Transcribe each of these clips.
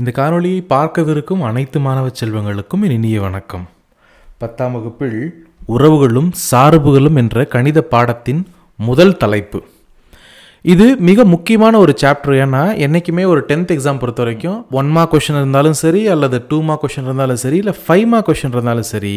இந்த காணொளியை பார்க்கவிருக்கும் அனைத்து மாணவ செல்வங்களுக்கும் இனிய வணக்கம் பத்தாம் வகுப்பில் உறவுகளும் சார்புகளும் என்ற கணித பாடத்தின் முதல் தலைப்பு இது மிக முக்கியமான ஒரு சாப்டர் ஏன்னா என்றைக்குமே ஒரு டென்த் எக்ஸாம் பொறுத்த வரைக்கும் ஒன் மார்க் கொஷின் இருந்தாலும் சரி அல்லது டூ மார்க் கொஷின் இருந்தாலும் சரி இல்லை ஃபைவ் மார்க் கொஷின் இருந்தாலும் சரி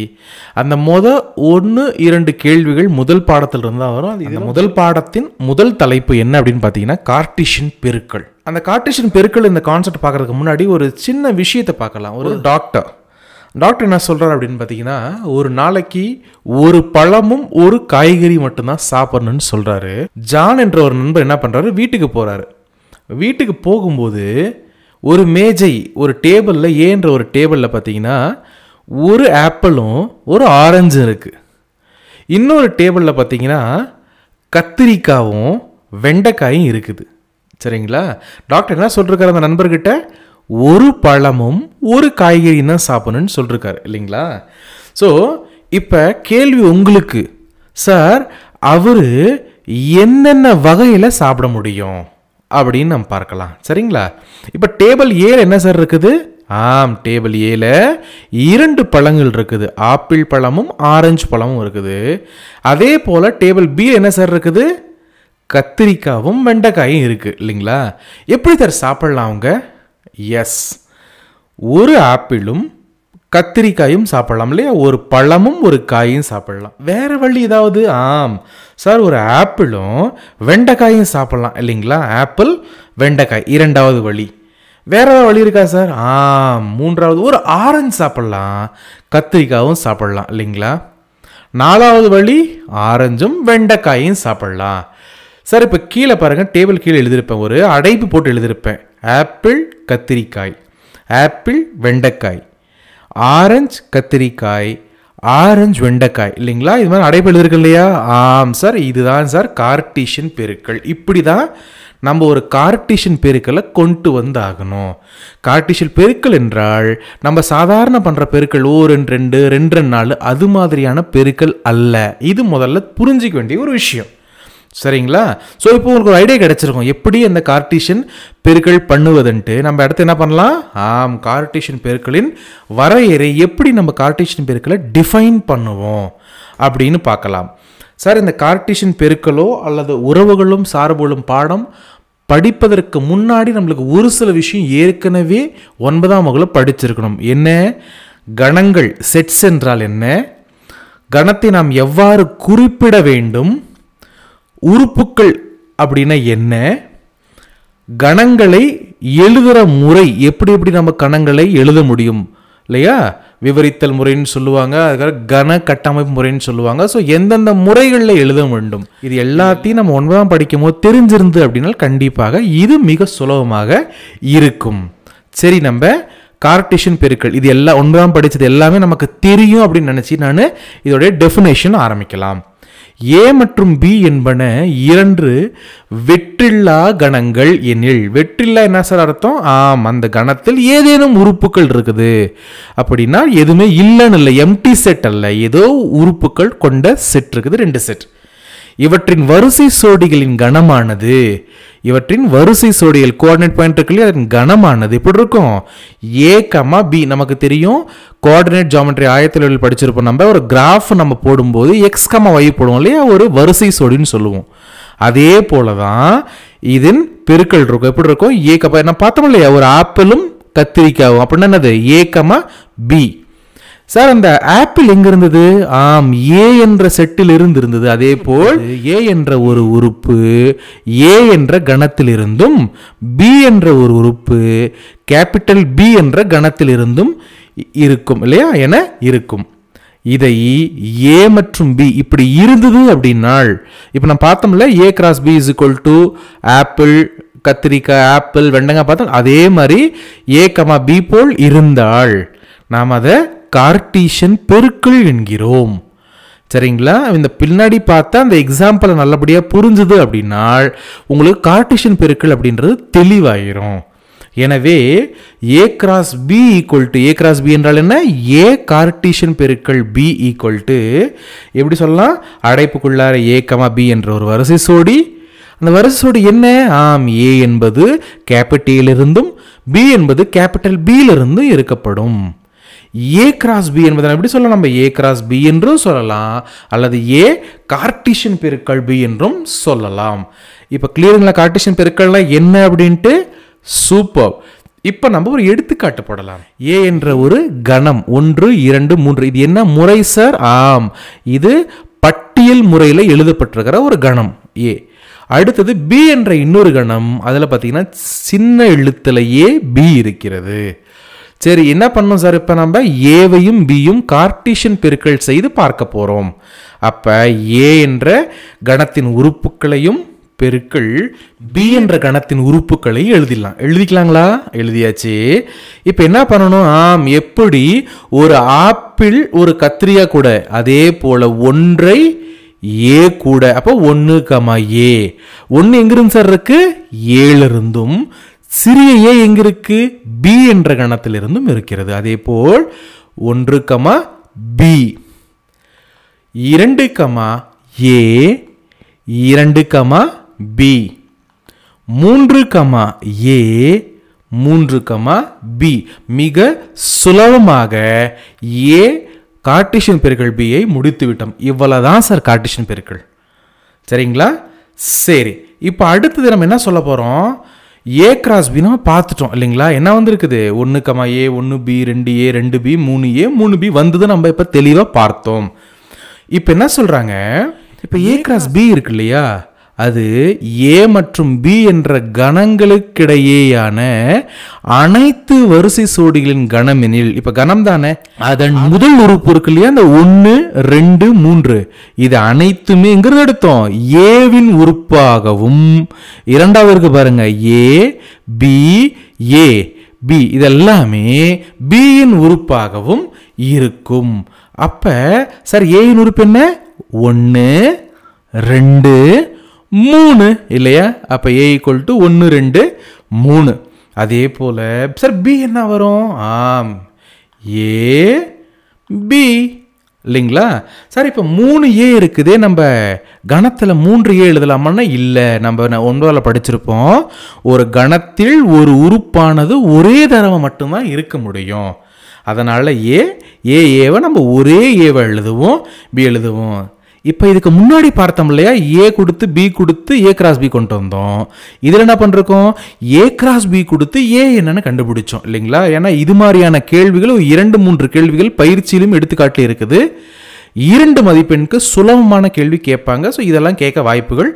அந்த மொத ஒன்று இரண்டு கேள்விகள் முதல் பாடத்தில் இருந்தால் வரும் அது இந்த முதல் பாடத்தின் முதல் தலைப்பு என்ன அப்படின்னு பார்த்தீங்கன்னா கார்டிஷன் பெருக்கள் அந்த கார்டிஷன் பெருக்கள் இந்த கான்செப்ட் பார்க்கறதுக்கு முன்னாடி ஒரு சின்ன விஷயத்தை பார்க்கலாம் ஒரு டாக்டர் டாக்டர் என்ன சொல்கிறார் அப்படின்னு பார்த்தீங்கன்னா ஒரு நாளைக்கு ஒரு பழமும் ஒரு காய்கறி மட்டும்தான் சாப்பிட்ணுன்னு சொல்கிறாரு ஜான் என்ற ஒரு நண்பர் என்ன பண்ணுறாரு வீட்டுக்கு போகிறாரு வீட்டுக்கு போகும்போது ஒரு மேஜை ஒரு டேபிளில் ஏன்ற ஒரு டேபிளில் பார்த்தீங்கன்னா ஒரு ஆப்பிளும் ஒரு ஆரஞ்சும் இருக்குது இன்னொரு டேபிளில் பார்த்தீங்கன்னா கத்திரிக்காவும் வெண்டைக்காயும் இருக்குது சரிங்களா டாக்டர் என்ன சொல்லிருக்காரு அந்த நண்பர்கிட்ட ஒரு பழமும் ஒரு காய்கறியும் தான் சாப்பிடணும்னு சொல்லியிருக்காரு இல்லைங்களா ஸோ இப்போ கேள்வி உங்களுக்கு சார் அவர் என்னென்ன வகையில் சாப்பிட முடியும் அப்படின்னு நம்ம பார்க்கலாம் சரிங்களா இப்போ டேபிள் ஏல என்ன சார் இருக்குது ஆம் டேபிள் ஏல இரண்டு பழங்கள் இருக்குது ஆப்பிள் பழமும் ஆரஞ்சு பழமும் இருக்குது அதே போல் டேபிள் பி என்ன சார் இருக்குது கத்திரிக்காவும் வெண்டைக்காயும் இருக்குது இல்லைங்களா எப்படி சார் சாப்பிட்லாம் அவங்க எஸ் ஒரு ஆப்பிளும் கத்திரிக்காயும் சாப்பிடலாம் இல்லையா ஒரு பழமும் ஒரு காயும் சாப்பிடலாம் வேறு வழி ஏதாவது ஆம் சார் ஒரு ஆப்பிளும் வெண்டைக்காயும் சாப்பிடலாம் இல்லைங்களா ஆப்பிள் வெண்டைக்காய் இரண்டாவது வழி வேற ஏதாவது வழி இருக்கா சார் ஆம் மூன்றாவது ஒரு ஆரஞ்சு சாப்பிடலாம் கத்திரிக்காயும் சாப்பிட்லாம் இல்லைங்களா நாலாவது வழி ஆரஞ்சும் வெண்டைக்காயும் சாப்பிட்லாம் சார் இப்போ கீழே பாருங்கள் டேபிள் கீழே எழுதியிருப்பேன் ஒரு அடைப்பு போட்டு எழுதியிருப்பேன் ஆப்பிள் கத்திரிக்காய் ஆப்பிள் வெண்டைக்காய் ஆரஞ்சு கத்திரிக்காய் ஆரஞ்சு வெண்டைக்காய் இல்லைங்களா இது மாதிரி அடைப்பெழு இருக்கு இல்லையா ஆம் சார் இதுதான் சார் கார்டீஷியன் பெருக்கள் இப்படி தான் நம்ம ஒரு கார்டீஷியன் பெருக்களை கொண்டு வந்தாகணும் கார்டீஷியன் பெருக்கள் என்றால் நம்ம சாதாரண பண்ணுற பெருக்கள் ஓ ரெண்டு ரெண்டு ரெண்டு நாலு அது மாதிரியான பெருக்கள் அல்ல இது முதல்ல புரிஞ்சிக்க வேண்டிய ஒரு விஷயம் சரிங்களா ஸோ இப்போ உங்களுக்கு ஒரு ஐடியா கிடச்சிருக்கும் எப்படி அந்த கார்டீஷியன் பெருக்கள் பண்ணுவதுன்ட்டு நம்ம அடுத்து என்ன பண்ணலாம் ஆம் கார்டீஷியன் பெருக்களின் வரையறை எப்படி நம்ம கார்டீஷியன் பெருக்களை டிஃபைன் பண்ணுவோம் அப்படின்னு பார்க்கலாம் சார் இந்த கார்டீஷியன் பெருக்களோ அல்லது உறவுகளும் சார்புகளும் பாடம் படிப்பதற்கு முன்னாடி நம்மளுக்கு ஒரு சில விஷயம் ஏற்கனவே ஒன்பதாம் வகுப்பில் படிச்சிருக்கணும் என்ன கணங்கள் செட்ஸ் என்றால் என்ன கணத்தை நாம் எவ்வாறு குறிப்பிட வேண்டும் உறுப்புக்கள் அப்படின்னா என்ன கணங்களை எழுதுகிற முறை எப்படி எப்படி நம்ம கணங்களை எழுத முடியும் இல்லையா விவரித்தல் முறைன்னு சொல்லுவாங்க அதுக்காக கன கட்டமைப்பு முறைன்னு சொல்லுவாங்க ஸோ எந்தெந்த முறைகளில் எழுத வேண்டும் இது எல்லாத்தையும் நம்ம ஒன்பதாம் படிக்கும் போது தெரிஞ்சிருந்து அப்படின்னா கண்டிப்பாக இது மிக சுலபமாக இருக்கும் சரி நம்ம கார்டிஷன் பெருக்கள் இது எல்லாம் ஒன்பதாம் படித்தது எல்லாமே நமக்கு தெரியும் அப்படின்னு நினச்சி நான் இதோடைய டெஃபினேஷன் ஆரம்பிக்கலாம் ஏ மற்றும் பி என்பன இரண்டு வெற்றில்லா கணங்கள் எனில் வெற்றில்லா என்ன சார் அர்த்தம் ஆம் அந்த கணத்தில் ஏதேனும் உறுப்புகள் இருக்குது அப்படின்னா எதுவுமே இல்லைன்னு இல்லை எம்டி செட் அல்ல ஏதோ உறுப்புகள் கொண்ட செட் இருக்குது ரெண்டு செட் இவற்றின் வரிசை சோடிகளின் கணமானது இவற்றின் வரிசை சோடியல் கோஆர்டினேட் பாயிண்ட் இருக்கு இல்லையா அதன் கனமானது இப்படி இருக்கும் ஏ கமா பி நமக்கு தெரியும் கோஆர்டினேட் ஜாமெட்ரி ஆயத்தில் படிச்சிருப்போம் நம்ம ஒரு கிராஃப் நம்ம போடும்போது எக்ஸ் கமா வை போடுவோம் இல்லையா ஒரு வரிசை சோடின்னு சொல்லுவோம் அதே போல தான் இதன் பெருக்கள் இருக்கும் எப்படி இருக்கும் ஏ கமா நான் பார்த்தோம் இல்லையா ஒரு ஆப்பிளும் கத்திரிக்காவும் அப்படின்னா என்னது ஏ கமா பி சார் அந்த ஆப்பிள் எங்க இருந்தது ஆம் ஏ என்ற செட்டில் இருந்து இருந்தது அதே போல் ஏ என்ற ஒரு உறுப்பு ஏ என்ற கணத்தில் இருந்தும் பி என்ற ஒரு உறுப்பு கேபிட்டல் பி என்ற கணத்தில் இருந்தும் இருக்கும் இல்லையா என இருக்கும் இதை ஏ மற்றும் பி இப்படி இருந்தது அப்படின்னால் இப்போ நான் பார்த்தோம்ல A cross B is equal to apple கத்திரிக்காய் ஆப்பிள் வெண்டங்காய் பார்த்தோம் அதே மாதிரி ஏ கமா பி போல் இருந்தால் நாம் அதை கார்டீஷன் பெருக்கள் என்கிறோம் சரிங்களா இந்த பின்னாடி பார்த்தா அந்த எக்ஸாம்பிளை நல்லபடியாக புரிஞ்சுது அப்படின்னா உங்களுக்கு கார்டிஷன் பெருக்கள் அப்படின்றது தெளிவாயிரும் எனவே A cross B equal to A cross B என்றால் என்ன ஏ கார்டீஷியன் பெருக்கள் பி ஈக்குவல் டு எப்படி சொல்லலாம் அடைப்புக்குள்ளார ஏ கமா பி என்ற ஒரு வரிசை சோடி அந்த வரிசை சோடி என்ன ஆம் ஏ என்பது கேபிட்டலிருந்தும் பி என்பது கேபிட்டல் பியிலிருந்தும் இருக்கப்படும் ஏ கிராஸ் பி என்பதை எப்படி சொல்லலாம் நம்ம ஏ கிராஸ் பி என்றும் சொல்லலாம் அல்லது ஏ கார்டிஷியன் பெருக்கள் பி என்றும் சொல்லலாம் இப்போ கிளியருங்களா கார்டிஷியன் பெருக்கள்லாம் என்ன அப்படின்ட்டு சூப்பர் இப்போ நம்ம ஒரு எடுத்துக்காட்டு போடலாம் ஏ என்ற ஒரு கணம் ஒன்று இரண்டு மூன்று இது என்ன முறை சார் ஆம் இது பட்டியல் முறையில் எழுதப்பட்டிருக்கிற ஒரு கணம் ஏ அடுத்தது பி என்ற இன்னொரு கணம் அதில் பார்த்தீங்கன்னா சின்ன எழுத்துலையே பி இருக்கிறது சரி என்ன பண்ணோம் சார் இப்போ நம்ம ஏவையும் பியும் கார்டீஷியன் பெருக்கல் செய்து பார்க்க போகிறோம் அப்போ ஏ என்ற கணத்தின் உறுப்புகளையும் பெருக்கள் பி என்ற கணத்தின் உறுப்புகளை எழுதிடலாம் எழுதிக்கலாங்களா எழுதியாச்சு இப்போ என்ன பண்ணணும் ஆம் எப்படி ஒரு ஆப்பிள் ஒரு கத்திரியா கூட அதே போல் ஒன்றை ஏ கூட அப்போ ஒன்று கமா ஏ ஒன்று எங்கிருந்து சார் இருக்கு ஏழிருந்தும் சிறிய ஏ இருக்கு பி என்ற கணத்திலிருந்தும் இருக்கிறது அதே போல் ஒன்று கமா பி இரண்டு கமா ஏ இரண்டு கமா பி மூன்று கமா ஏ மூன்று கமா பி மிக சுலபமாக ஏ கார்டிஷன் பெருக்கள் பியை முடித்துவிட்டோம் இவ்வளோதான் சார் கார்டிஷன் பெருக்கள் சரிங்களா சரி இப்போ அடுத்தது நம்ம என்ன சொல்ல போகிறோம் ஏ கிராஸ் பினா பார்த்துட்டோம் இல்லைங்களா என்ன வந்திருக்குது ஒன்று கமா ஏ ஒன்று பி ரெண்டு ஏ ரெண்டு பி மூணு ஏ மூணு பி வந்தது நம்ம இப்போ தெளிவாக பார்த்தோம் இப்போ என்ன சொல்கிறாங்க இப்போ ஏ கிராஸ் பி இருக்கு இல்லையா அது ஏ மற்றும் பி என்ற கணங்களுக்கிடையேயான அனைத்து வரிசை சோடிகளின் கணமெனில் இப்போ கணம் தானே அதன் முதல் உறுப்பு இல்லையா அந்த ஒன்று ரெண்டு மூன்று இது அனைத்துமேங்கிறது எடுத்தோம் ஏவின் உறுப்பாகவும் இரண்டாவது இருக்கு பாருங்க ஏ பி ஏ பி இதெல்லாமே பியின் உறுப்பாகவும் இருக்கும் அப்போ சார் ஏயின் உறுப்பு என்ன ஒன்று ரெண்டு மூணு இல்லையா அப்போ ஏ ஈக்குவல் டு ஒன்று ரெண்டு மூணு அதே போல் சார் பி என்ன வரும் ஆம் ஏ பி இல்லைங்களா சார் இப்போ மூணு ஏ இருக்குது நம்ம கணத்தில் மூன்று ஏ எழுதலாமான்னா இல்லை நம்ம ஒன்றாவில் படிச்சிருப்போம் ஒரு கணத்தில் ஒரு உறுப்பானது ஒரே தடவை மட்டும்தான் இருக்க முடியும் அதனால் ஏ ஏ ஏவை நம்ம ஒரே ஏவை எழுதுவோம் பி எழுதுவோம் இப்போ இதுக்கு முன்னாடி பார்த்தோம் இல்லையா ஏ கொடுத்து பி கொடுத்து ஏ கிராஸ் பி கொண்டு வந்தோம் இதில் என்ன பண்ணுறோம் ஏ கிராஸ் பி கொடுத்து ஏ என்னன்னு கண்டுபிடிச்சோம் இல்லைங்களா ஏன்னா இது மாதிரியான கேள்விகள் இரண்டு மூன்று கேள்விகள் பயிற்சியிலும் எடுத்துக்காட்டு இருக்குது இரண்டு மதிப்பெண்க்கு சுலபமான கேள்வி கேட்பாங்க ஸோ இதெல்லாம் கேட்க வாய்ப்புகள்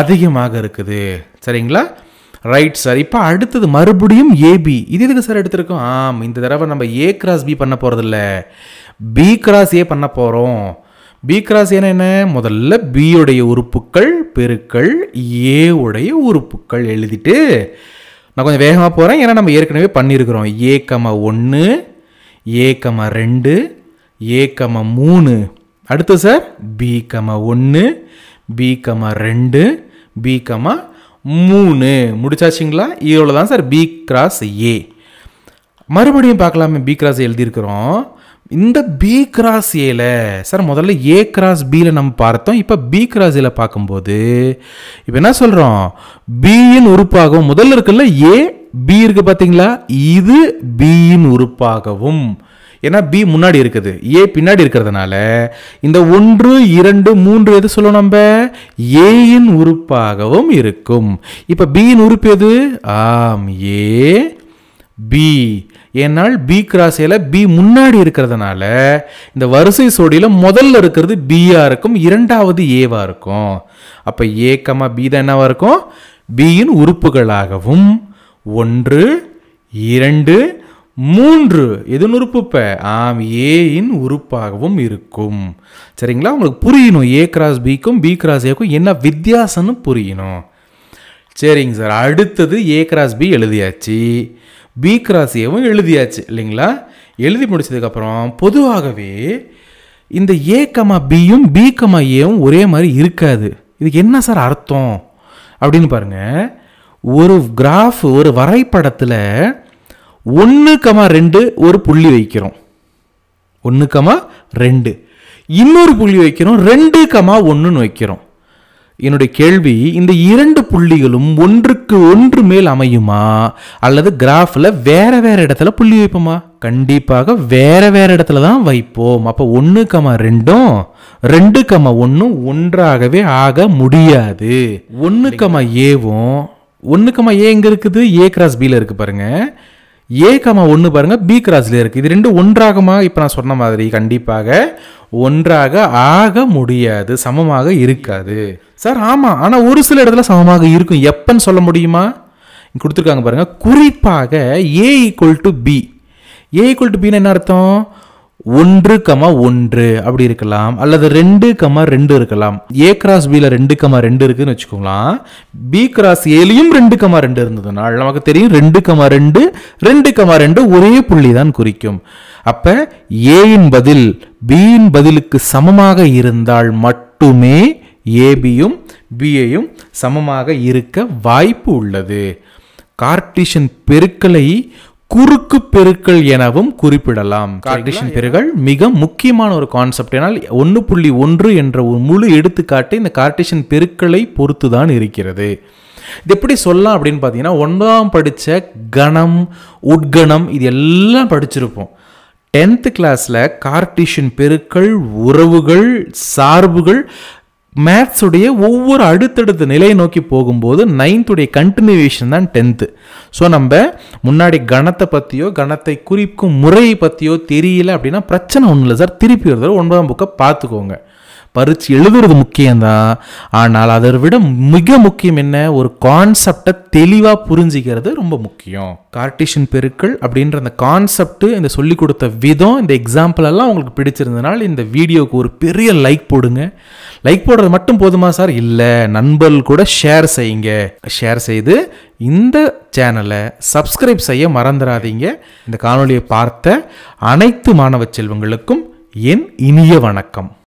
அதிகமாக இருக்குது சரிங்களா ரைட் சார் இப்போ அடுத்தது மறுபடியும் ஏபி இது எதுக்கு சார் எடுத்திருக்கோம் ஆம் இந்த தடவை நம்ம ஏ கிராஸ் பி பண்ண போகிறதில்ல பி கிராஸ் ஏ பண்ண போகிறோம் பி கிராஸ் ஏன்னா என்ன முதல்ல பியுடைய உறுப்புக்கள் பெருக்கள் ஏவுடைய உறுப்புக்கள் எழுதிட்டு நான் கொஞ்சம் வேகமாக போகிறேன் ஏன்னா நம்ம ஏற்கனவே பண்ணியிருக்கிறோம் ஏக்கம ஒன்று ஏக்கம ரெண்டு ஏக்கம மூணு அடுத்து சார் பிகம ஒன்று பிகம ரெண்டு பிகம மூணு முடிச்சாச்சிங்களா இவ்வளோ தான் சார் பி கிராஸ் ஏ மறுபடியும் பார்க்கலாமே பி கிராஸ் எழுதியிருக்கிறோம் இந்த பி கிராஸ் ஏல சார் முதல்ல ஏ கிராஸ் பியில் நம்ம பார்த்தோம் இப்போ பி கிராஸ் ஏல பார்க்கும்போது இப்போ என்ன சொல்கிறோம் பியின் உறுப்பாகவும் முதல்ல இருக்குல்ல ஏ பி இருக்குது பார்த்தீங்களா இது பியின் உறுப்பாகவும் ஏன்னா பி முன்னாடி இருக்குது ஏ பின்னாடி இருக்கிறதுனால இந்த ஒன்று இரண்டு மூன்று எது சொல்லணும் நம்ம ஏயின் உறுப்பாகவும் இருக்கும் இப்போ பியின் உறுப்பு எது ஆம் ஏ பி ஏன்னால் பி கிராஸ் ஏல பி முன்னாடி இருக்கிறதுனால இந்த வரிசை சோடியில் முதல்ல இருக்கிறது பியாக இருக்கும் இரண்டாவது ஏவாக இருக்கும் அப்போ ஏ கமா பி தான் என்னவாக இருக்கும் பியின் உறுப்புகளாகவும் ஒன்று இரண்டு மூன்று எதுன்னு ஆம் ஆம் ஏயின் உறுப்பாகவும் இருக்கும் சரிங்களா உங்களுக்கு புரியணும் ஏ கிராஸ் பிக்கும் பி கிராஸ் ஏக்கும் என்ன வித்தியாசம்னு புரியணும் சரிங்க சார் அடுத்தது ஏ கிராஸ் பி எழுதியாச்சு பி கிராஸ் ஏவும் எழுதியாச்சு இல்லைங்களா எழுதி முடிச்சதுக்கப்புறம் பொதுவாகவே இந்த ஏ கமா பியும் பி கமா ஏவும் ஒரே மாதிரி இருக்காது இதுக்கு என்ன சார் அர்த்தம் அப்படின்னு பாருங்கள் ஒரு கிராஃப் ஒரு வரைபடத்தில் ஒன்று கமா ரெண்டு ஒரு புள்ளி வைக்கிறோம் ஒன்று கமா ரெண்டு இன்னொரு புள்ளி வைக்கிறோம் ரெண்டு கமா ஒன்றுன்னு வைக்கிறோம் என்னுடைய கேள்வி இந்த இரண்டு புள்ளிகளும் ஒன்றுக்கு ஒன்று மேல் அமையுமா அல்லது கிராஃபில் வேற வேற இடத்துல புள்ளி வைப்போமா கண்டிப்பாக வேற வேற இடத்துல தான் வைப்போம் அப்போ ஒன்று கம ரெண்டும் ரெண்டு கம ஒன்றும் ஒன்றாகவே ஆக முடியாது ஒன்று கம ஏவும் ஒன்று கம ஏ எங்கே இருக்குது ஏ கிராஸ் பியில் இருக்குது பாருங்கள் ஏ கமா ஒன்று பாருங்கள் பி கிராஸில் இருக்குது இது ரெண்டு ஒன்றாகமா இப்போ நான் சொன்ன மாதிரி கண்டிப்பாக ஒன்றாக ஆக முடியாது சமமாக இருக்காது சார் ஆமாம் ஆனால் ஒரு சில இடத்துல சமமாக இருக்கும் எப்பன்னு சொல்ல முடியுமா கொடுத்துருக்காங்க பாருங்கள் குறிப்பாக A equal to B A equal to பின்னு என்ன அர்த்தம் ஒன்று கமா ஒன்று அப்படி இருக்கலாம் அல்லது ரெண்டு கமா ரெண்டு இருக்கலாம் ஏ கிராஸ் பியில் ரெண்டு கமா ரெண்டு இருக்குன்னு வச்சுக்கோங்களேன் பி கிராஸ் ஏலையும் ரெண்டு கமா ரெண்டு இருந்ததுனால் நமக்கு தெரியும் ரெண்டு கமா ரெண்டு ரெண்டு கமா ரெண்டு ஒரே புள்ளி தான் குறிக்கும் அப்போ ஏயின் பதில் பியின் பதிலுக்கு சமமாக இருந்தால் மட்டுமே ஏபியும் பியையும் சமமாக இருக்க வாய்ப்பு உள்ளது கார்டிஷன் பெருக்கலை குறுக்கு பெருக்கள் எனவும் குறிப்பிடலாம் கார்டீஷியன் பெருக்கள் மிக முக்கியமான ஒரு கான்செப்ட் ஏனால் ஒன்று புள்ளி ஒன்று என்ற ஒரு முழு எடுத்துக்காட்டு இந்த கார்டீஷியன் பெருக்களை பொறுத்து தான் இருக்கிறது இது எப்படி சொல்லலாம் அப்படின்னு பார்த்தீங்கன்னா ஒன்பதாம் படித்த கணம் உட்கணம் இது எல்லாம் படிச்சிருப்போம் டென்த்து கிளாஸில் கார்டிஷன் பெருக்கள் உறவுகள் சார்புகள் மேத்ஸுடைய ஒவ்வொரு அடுத்தடுத்த நிலையை நோக்கி போகும்போது நைன்த்துடைய கண்டினியூவேஷன் தான் டென்த்து ஸோ நம்ம முன்னாடி கணத்தை பற்றியோ கணத்தை குறிக்கும் முறையை பற்றியோ தெரியல அப்படின்னா பிரச்சனை ஒன்றும் இல்லை சார் திருப்பி ஒரு தடவை ஒன்பதாம் புக்கை பார்த்துக்கோங்க பறித்து எழுதுறது முக்கியம்தான் ஆனால் அதை விட மிக முக்கியம் என்ன ஒரு கான்செப்டை தெளிவாக புரிஞ்சிக்கிறது ரொம்ப முக்கியம் கார்டிஷன் பெருக்கள் அப்படின்ற அந்த கான்செப்ட் இந்த சொல்லி கொடுத்த விதம் இந்த எக்ஸாம்பிள் எல்லாம் உங்களுக்கு பிடிச்சிருந்தனால இந்த வீடியோக்கு ஒரு பெரிய லைக் போடுங்க லைக் போடுறது மட்டும் போதுமா சார் இல்லை நண்பர்கள் கூட ஷேர் செய்யுங்க ஷேர் செய்து இந்த சேனலை சப்ஸ்கிரைப் செய்ய மறந்துடாதீங்க இந்த காணொலியை பார்த்த அனைத்து மாணவ செல்வங்களுக்கும் என் இனிய வணக்கம்